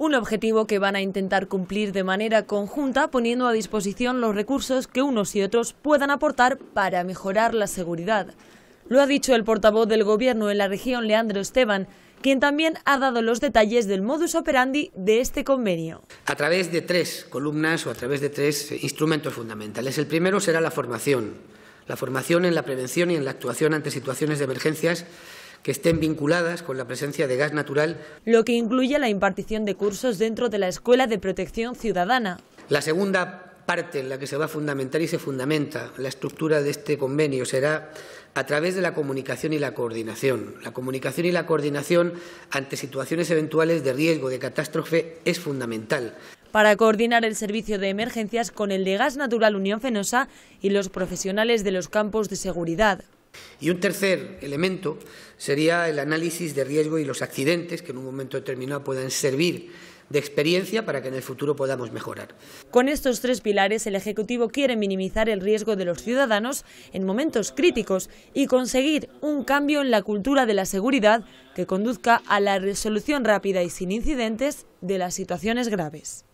un objetivo que van a intentar cumplir de manera conjunta poniendo a disposición los recursos que unos y otros puedan aportar para mejorar la seguridad. Lo ha dicho el portavoz del Gobierno en la región, Leandro Esteban, quien también ha dado los detalles del modus operandi de este convenio. A través de tres columnas o a través de tres instrumentos fundamentales. El primero será la formación, la formación en la prevención y en la actuación ante situaciones de emergencias que estén vinculadas con la presencia de gas natural. Lo que incluye la impartición de cursos dentro de la Escuela de Protección Ciudadana. La segunda parte en la que se va a fundamentar y se fundamenta la estructura de este convenio será a través de la comunicación y la coordinación. La comunicación y la coordinación ante situaciones eventuales de riesgo de catástrofe es fundamental. Para coordinar el servicio de emergencias con el de Gas Natural Unión Fenosa y los profesionales de los campos de seguridad. Y un tercer elemento sería el análisis de riesgo y los accidentes que en un momento determinado puedan servir de experiencia para que en el futuro podamos mejorar. Con estos tres pilares, el Ejecutivo quiere minimizar el riesgo de los ciudadanos en momentos críticos y conseguir un cambio en la cultura de la seguridad que conduzca a la resolución rápida y sin incidentes de las situaciones graves.